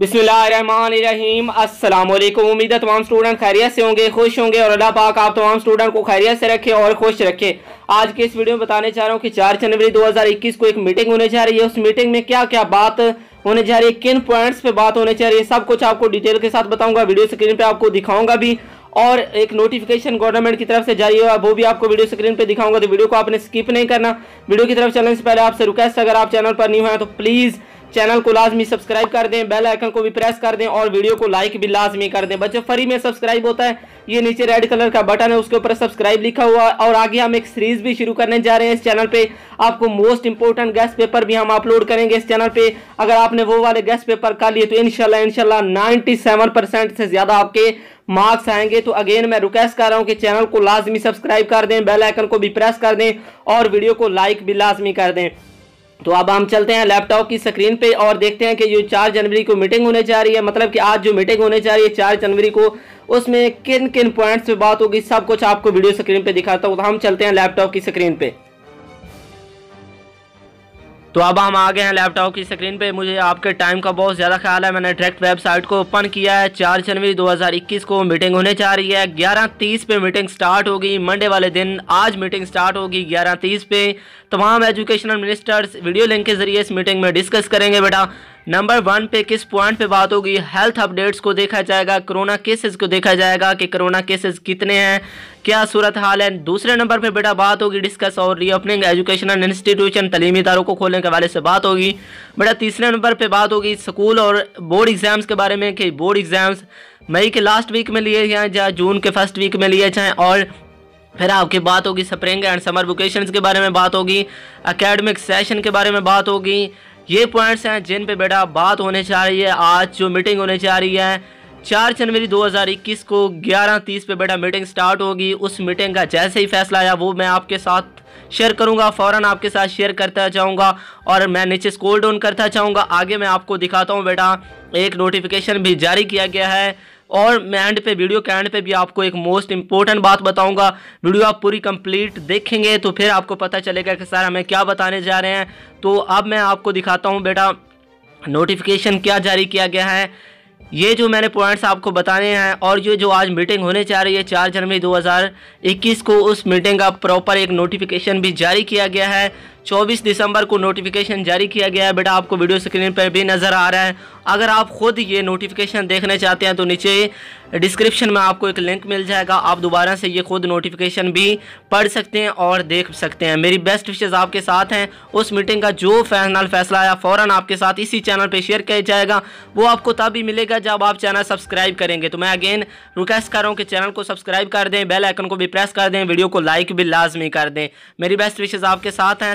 बिस्मिल्लाम अस्सलाम वालेकुम उम्मीद है तमाम स्टूडेंट खैरियत से होंगे खुश होंगे और अल्लाह पाक आप तमाम स्टूडेंट को खैरियत से रखे और खुश रखे आज के इस वीडियो में बताने चाह रहा हूँ कि चार जनवरी 2021 को एक मीटिंग होने जा रही है उस मीटिंग में क्या क्या बात होने जा रही है किन पॉइंट्स पे बात होने जा रही है सब कुछ आपको डिटेल के साथ बताऊंगा वीडियो स्क्रीन पर आपको दिखाऊंगा भी और एक नोटिफिकेशन गवर्नमेंट की तरफ से जारी हुआ वो भी आपको वीडियो स्क्रीन पे दिखाऊंगा तो वीडियो को आपने स्किप नहीं करना वीडियो की तरफ चलने से पहले आपसे रिक्वेस्ट अगर आप चैनल पर नहीं हुए हैं तो प्लीज़ चैनल को लाजमी सब्सक्राइब कर दें बेल आइकन को भी प्रेस कर दें और वीडियो को लाइक भी लाजमी कर दें बच्चों फ्री में सब्सक्राइब होता है ये नीचे रेड कलर का बटन है उसके ऊपर सब्सक्राइब लिखा हुआ और आगे हम एक सीरीज भी शुरू करने जा रहे हैं इस चैनल पे आपको मोस्ट इंपॉर्टेंट गेस्ट पेपर भी हम अपलोड करेंगे इस चैनल पे अगर आपने वो वाले गेस्ट पेपर कर लिए तो इनशाला इनशाला नाइन्टी से ज़्यादा आपके मार्क्स आएंगे तो अगेन मैं रिक्वेस्ट कर रहा हूँ कि चैनल को लाजमी सब्सक्राइब कर दें बेल आइकन को भी प्रेस कर दें और वीडियो को लाइक भी लाजमी कर दें तो अब हम चलते हैं लैपटॉप की स्क्रीन पे और देखते हैं कि जो चार जनवरी को मीटिंग होने जा रही है मतलब कि आज जो मीटिंग होने जा रही है चार जनवरी को उसमें किन किन पॉइंट्स पे बात होगी सब कुछ आपको वीडियो स्क्रीन पे दिखाता हूँ तो हम चलते हैं लैपटॉप की स्क्रीन पे तो अब हम आ गए हैं लैपटॉप की स्क्रीन पे मुझे आपके टाइम का बहुत ज़्यादा ख्याल है मैंने डायरेक्ट वेबसाइट को ओपन किया है चार जनवरी 2021 को मीटिंग होने जा रही है 11:30 पे मीटिंग स्टार्ट होगी मंडे वाले दिन आज मीटिंग स्टार्ट होगी 11:30 पे तमाम एजुकेशनल मिनिस्टर्स वीडियो लिंक के जरिए इस मीटिंग में डिस्कस करेंगे बेटा नंबर वन पे किस पॉइंट पे बात होगी हेल्थ अपडेट्स को देखा जाएगा कोरोना केसेस को देखा जाएगा कि कोरोना केसेस कितने हैं क्या सूरत हाल है दूसरे नंबर पे बेटा बात होगी डिस्कस और रीओपनिंग एजुकेशनल इंस्टीट्यूशन तलीमी इदारों को खोलने के हवाले से बात होगी बेटा तीसरे नंबर पे बात होगी स्कूल और बोर्ड एग्ज़ाम्स के बारे में कि बोर्ड एग्ज़ाम्स मई के लास्ट वीक में लिए जाएँ या जून के फर्स्ट वीक में लिए जाएँ और फिर आपकी बात होगी स्प्रिंग एंड समर वोकेशन के बारे में बात होगी अकेडमिक सेशन के बारे में बात होगी ये पॉइंट्स हैं जिन पे बेटा बात होने जा रही है आज जो मीटिंग होने जा रही है चार जनवरी 2021 को 11:30 पे बेटा मीटिंग स्टार्ट होगी उस मीटिंग का जैसे ही फैसला आया वो मैं आपके साथ शेयर करूंगा फ़ौरन आपके साथ शेयर करता जाऊंगा और मैं नीचे स्कोल डाउन करता जाऊंगा आगे मैं आपको दिखाता हूं बेटा एक नोटिफिकेशन भी जारी किया गया है और मैं एंड पे वीडियो के एंड पे भी आपको एक मोस्ट इंपॉर्टेंट बात बताऊंगा वीडियो आप पूरी कंप्लीट देखेंगे तो फिर आपको पता चलेगा कि सर हमें क्या बताने जा रहे हैं तो अब मैं आपको दिखाता हूँ बेटा नोटिफिकेशन क्या जारी किया गया है ये जो मैंने पॉइंट्स आपको बताने हैं और ये जो आज मीटिंग होने जा रही है चार जनवरी 2021 को उस मीटिंग का प्रॉपर एक नोटिफिकेशन भी जारी किया गया है चौबीस दिसंबर को नोटिफिकेशन जारी किया गया है बेटा आपको वीडियो स्क्रीन पर भी नज़र आ रहा है अगर आप खुद ये नोटिफिकेशन देखना चाहते हैं तो नीचे डिस्क्रिप्शन में आपको एक लिंक मिल जाएगा आप दोबारा से ये खुद नोटिफिकेशन भी पढ़ सकते हैं और देख सकते हैं मेरी बेस्ट विशेज़ आपके साथ हैं उस मीटिंग का जो फैसला फैसला आया फ़ौरन आपके साथ इसी चैनल पर शेयर किया जाएगा वो आपको तभी मिलेगा जब आप चैनल सब्सक्राइब करेंगे तो मैं अगेन रिक्वेस्ट कर रहा हूँ कि चैनल को सब्सक्राइब कर दें बेल आइकन को भी प्रेस कर दें वीडियो को लाइक भी लाजमी कर दें मेरी बेस्ट विशेज़ आपके साथ हैं